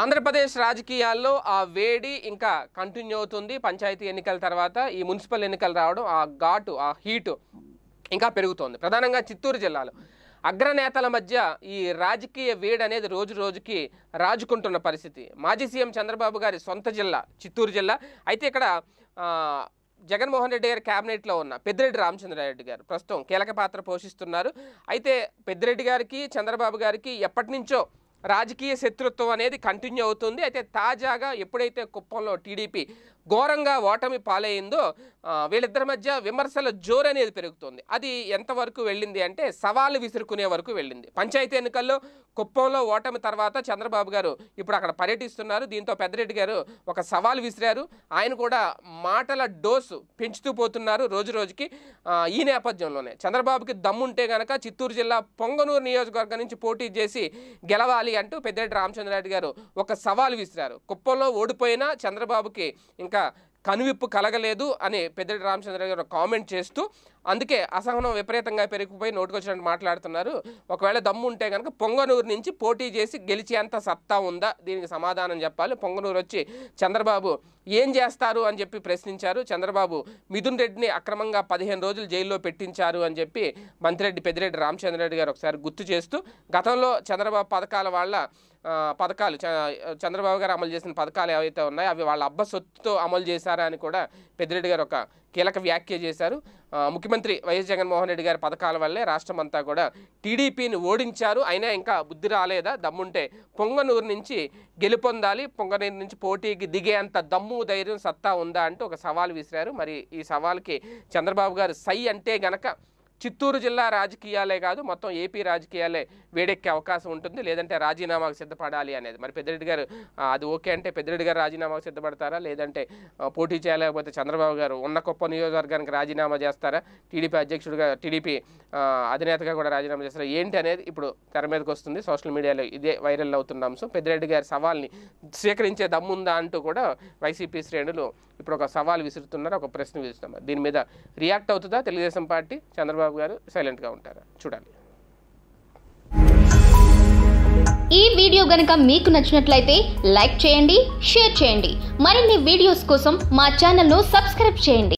ఆంధ్రప్రదేశ్ రాజకీయాల్లో ఆ వేడి ఇంకా కంటిన్యూ అవుతుంది పంచాయతీ ఎన్నికల తర్వాత ఈ మున్సిపల్ ఎన్నికలు రావడం ఆ ఘాటు ఆ హీటు ఇంకా పెరుగుతోంది ప్రధానంగా చిత్తూరు జిల్లాలో అగ్రనేతల మధ్య ఈ రాజకీయ వేడి అనేది రోజు రోజుకి రాజుకుంటున్న పరిస్థితి మాజీ సీఎం చంద్రబాబు గారి సొంత జిల్లా చిత్తూరు జిల్లా అయితే ఇక్కడ జగన్మోహన్ రెడ్డి గారి క్యాబినెట్లో ఉన్న పెద్దిరెడ్డి రామచంద్రారెడ్డి గారు ప్రస్తుతం కీలక పాత్ర పోషిస్తున్నారు అయితే పెద్దిరెడ్డి గారికి చంద్రబాబు గారికి ఎప్పటి నుంచో రాజకీయ శత్రుత్వం అనేది కంటిన్యూ అవుతుంది అయితే తాజాగా ఎప్పుడైతే కుప్పంలో టీడీపీ ఘోరంగా ఓటమి పాలయ్యిందో వీళ్ళిద్దరి మధ్య విమర్శల జోరు అనేది పెరుగుతుంది అది ఎంతవరకు వెళ్ళింది అంటే సవాలు విసురుకునే వరకు వెళ్ళింది పంచాయతీ ఎన్నికల్లో కుప్పంలో ఓటమి తర్వాత చంద్రబాబు గారు ఇప్పుడు అక్కడ పర్యటిస్తున్నారు దీంతో పెద్దరెడ్డి గారు ఒక సవాల్ విసిరారు ఆయన కూడా మాటల డోసు పెంచుతూ పోతున్నారు రోజు రోజుకి ఈ నేపథ్యంలోనే చంద్రబాబుకి దమ్ముంటే గనక చిత్తూరు జిల్లా పొంగనూరు నియోజకవర్గం నుంచి పోటీ చేసి గెలవాలి అంటూ పెద్దిరెడ్డి రామచంద్రరెడ్డి గారు ఒక సవాల్ విసిరారు కుప్పంలో ఓడిపోయినా చంద్రబాబుకి ఇంకా కనువిప్పు కలగలేదు అని పెద్దిరెడ్డి రామచంద్ర గారు కామెంట్ చేస్తూ అందుకే అసహనం విపరీతంగా పెరిగిపోయి నోటుకొచ్చినట్టు మాట్లాడుతున్నారు ఒకవేళ దమ్ము ఉంటే కనుక పొంగనూరు నుంచి పోటీ చేసి గెలిచేంత సత్తా ఉందా దీనికి సమాధానం చెప్పాలి పొంగనూరు వచ్చి చంద్రబాబు ఏం చేస్తారు అని చెప్పి ప్రశ్నించారు చంద్రబాబు మిథున్ రెడ్డిని అక్రమంగా పదిహేను రోజులు జైల్లో పెట్టించారు అని చెప్పి మంత్రిరెడ్డి పెద్దిరెడ్డి రామచంద్రరెడ్డి గారు ఒకసారి గుర్తు చేస్తూ గతంలో చంద్రబాబు పథకాల వాళ్ళ పథకాలు చంద్రబాబు గారు అమలు చేసిన పథకాలు ఏవైతే ఉన్నాయో అవి వాళ్ళ అబ్బ సొత్తుతో అమలు చేశారా అని కూడా పెద్దిరెడ్డి గారు ఒక కీలక వ్యాఖ్య చేశారు ముఖ్యమంత్రి వైఎస్ జగన్మోహన్ రెడ్డి గారి పథకాల వల్లే రాష్ట్రం అంతా కూడా టీడీపీని ఓడించారు అయినా ఇంకా బుద్ధి రాలేదా దమ్ముంటే పొంగనూరు నుంచి గెలుపొందాలి పొంగనూరు నుంచి పోటీకి దిగేంత దమ్ము ధైర్యం సత్తా ఉందా అంటూ ఒక సవాల్ విసిరారు మరి ఈ సవాల్కి చంద్రబాబు గారు సై అంటే గనక చిత్తూరు జిల్లా రాజకీయాలే కాదు మొత్తం ఏపీ రాజకీయాలే వేడెక్కే అవకాశం ఉంటుంది లేదంటే రాజీనామాకు సిద్ధపడాలి అనేది మరి పెద్దిరెడ్డి గారు అది ఓకే అంటే పెద్దిరెడ్డి గారు రాజీనామాకు సిద్ధపడతారా లేదంటే పోటీ చేయలేకపోతే చంద్రబాబు గారు ఉన్న గొప్ప నియోజకవర్గానికి రాజీనామా చేస్తారా టీడీపీ అధ్యక్షుడిగా టీడీపీ అధినేతగా కూడా రాజీనామా చేస్తారా ఏంటి అనేది ఇప్పుడు తెర మీదకి వస్తుంది సోషల్ మీడియాలో ఇదే వైరల్ అవుతున్న అంశం పెద్దిరెడ్డి గారి సవాల్ని స్వీకరించే దమ్ముందా అంటూ కూడా వైసీపీ శ్రేణులు ఇప్పుడు ఒక సవాల్ విసురుతున్నారు ఒక ప్రశ్న విసురుతున్నారు దీని మీద రియాక్ట్ అవుతుందా తెలుగుదేశం పార్టీ చంద్రబాబు గారు సైలెంట్గా ఉంటారా చూడాలి ఈ వీడియో గనక మీకు నచ్చినట్లయితే లైక్ చేయండి షేర్ చేయండి మరిన్ని వీడియోస్ కోసం మా ఛానల్ను సబ్స్క్రైబ్ చేయండి